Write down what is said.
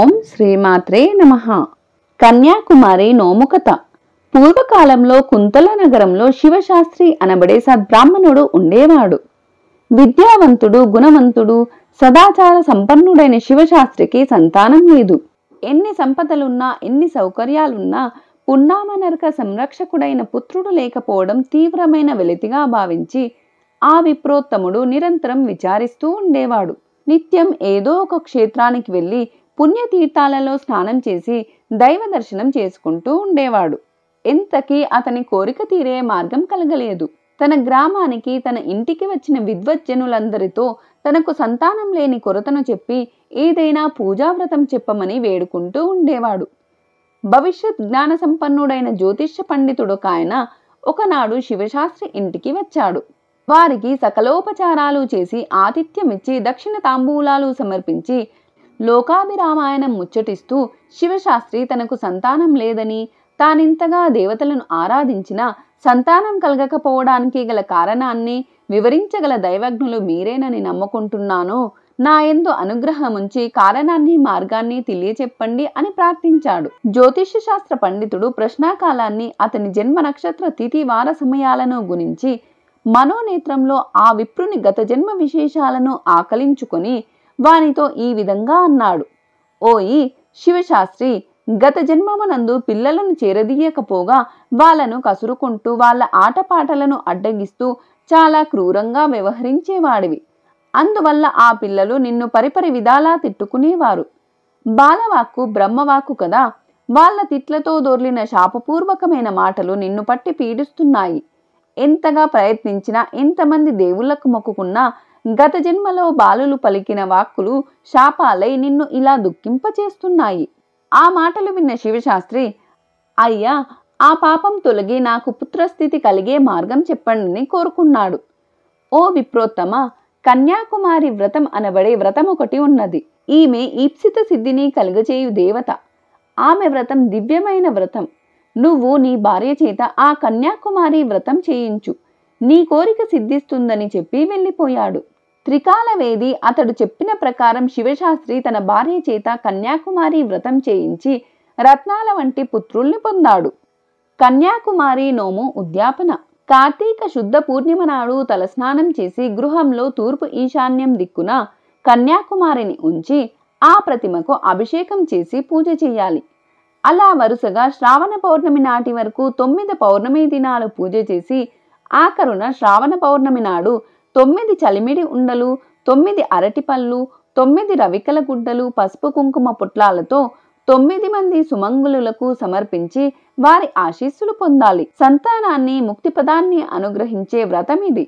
ఓం శ్రీమాత్రే నమ కన్యాకుమారి నోముకత పూర్వకాలంలో కుంతల నగరంలో శివశాస్త్రి అనబడే సద్బ్రాహ్మణుడు ఉండేవాడు విద్యావంతుడు గుణవంతుడు సదాచార సంపన్నుడైన శివశాస్త్రికి సంతానం లేదు ఎన్ని సంపదలున్నా ఎన్ని సౌకర్యాలున్నా పున్నామనరక సంరక్షకుడైన పుత్రుడు లేకపోవడం తీవ్రమైన వెలితిగా భావించి ఆ విప్రోత్తముడు నిరంతరం విచారిస్తూ ఉండేవాడు నిత్యం ఏదో ఒక క్షేత్రానికి వెళ్ళి పుణ్యతీర్థాలలో స్నానం చేసి దైవ దర్శనం చేసుకుంటూ ఉండేవాడు ఎంతకీ అతని కోరిక తీరే మార్గం కలగలేదు తన గ్రామానికి తన ఇంటికి వచ్చిన విద్వజ్జనులందరితో తనకు సంతానం లేని కొరతను చెప్పి ఏదైనా పూజావ్రతం చెప్పమని వేడుకుంటూ ఉండేవాడు భవిష్యత్ జ్ఞాన సంపన్నుడైన జ్యోతిష్య పండితుడు కాయన ఒకనాడు శివశాస్త్రి ఇంటికి వచ్చాడు వారికి సకలోపచారాలు చేసి ఆతిథ్యమిచ్చి దక్షిణ తాంబూలాలు సమర్పించి లోకాభిరామాయణం ముచ్చటిస్తూ శివశాస్త్రి తనకు సంతానం లేదని తానింతగా దేవతలను ఆరాధించినా సంతానం కలగకపోవడానికి గల కారణాన్ని వివరించగల దైవజ్ఞులు మీరేనని నమ్ముకుంటున్నాను నా ఎందు అనుగ్రహముంచి కారణాన్ని మార్గాన్ని తెలియచెప్పండి అని ప్రార్థించాడు జ్యోతిష్య శాస్త్ర పండితుడు ప్రశ్నాకాలాన్ని అతని జన్మ నక్షత్ర తిథి వార సమయాలను గురించి మనోనేత్రంలో ఆ విప్రుని గత జన్మ విశేషాలను ఆకలించుకొని వానితో ఈ విధంగా అన్నాడు ఓయి శివశాస్త్రి గత జన్మమునందు పిల్లలను చేరదీయకపోగా వాళ్ళను కసురుకుంటూ వాళ్ళ ఆటపాటలను అడ్డగిస్తూ చాలా క్రూరంగా వ్యవహరించేవాడివి అందువల్ల ఆ పిల్లలు నిన్ను పరిపరి విధాలా తిట్టుకునేవారు బాలవాక్కు బ్రహ్మవాక్కు కదా వాళ్ళ తిట్లతో దొర్లిన శాపపూర్వకమైన మాటలు నిన్ను పట్టి పీడిస్తున్నాయి ఎంతగా ప్రయత్నించినా ఎంతమంది దేవుళ్లకు మొక్కుకున్నా గత జన్మలో బాలులు పలికిన వాక్కులు శాపాలై నిన్ను ఇలా దుఃఖింపచేస్తున్నాయి ఆ మాటలు విన్న శివశాస్త్రి అయ్యా ఆ పాపం తొలగి నాకు పుత్రస్థితి కలిగే మార్గం చెప్పండిని కోరుకున్నాడు ఓ విప్రోత్తమ కన్యాకుమారి వ్రతం అనబడే వ్రతం ఒకటి ఉన్నది ఈమె ఈప్సిత సిద్ధిని కలుగచేయు దేవత ఆమె వ్రతం దివ్యమైన వ్రతం నువ్వు నీ భార్య చేత ఆ కన్యాకుమారి వ్రతం చేయించు నీ కోరిక సిద్ధిస్తుందని చెప్పి వెళ్ళిపోయాడు త్రికాలవేది అతడు చెప్పిన ప్రకారం శివశాస్త్రి తన భార్య చేత కన్యాకుమారి వ్రతం చేయించి రత్నాల వంటి పుత్రుల్ని పొందాడు కన్యాకుమారి నోము ఉద్యాపన కార్తీక శుద్ధ పూర్ణిమ నాడు తలస్నానం చేసి గృహంలో తూర్పు ఈశాన్యం దిక్కున కన్యాకుమారిని ఉంచి ఆ ప్రతిమకు అభిషేకం చేసి పూజ చేయాలి అలా వరుసగా శ్రావణ పౌర్ణమి నాటి వరకు తొమ్మిది పౌర్ణమి దినాలు పూజ చేసి ఆఖరున శ్రావణ పౌర్ణమి నాడు తొమ్మిది చలిమిడి ఉండలు తొమ్మిది అరటిపళ్ళు తొమ్మిది రవికల గుడ్డలు పసుపు కుంకుమ పుట్లాలతో తొమ్మిది మంది సుమంగులులకు సమర్పించి వారి ఆశీస్సులు పొందాలి సంతానాన్ని ముక్తిపదాన్ని అనుగ్రహించే వ్రతమిది ఇది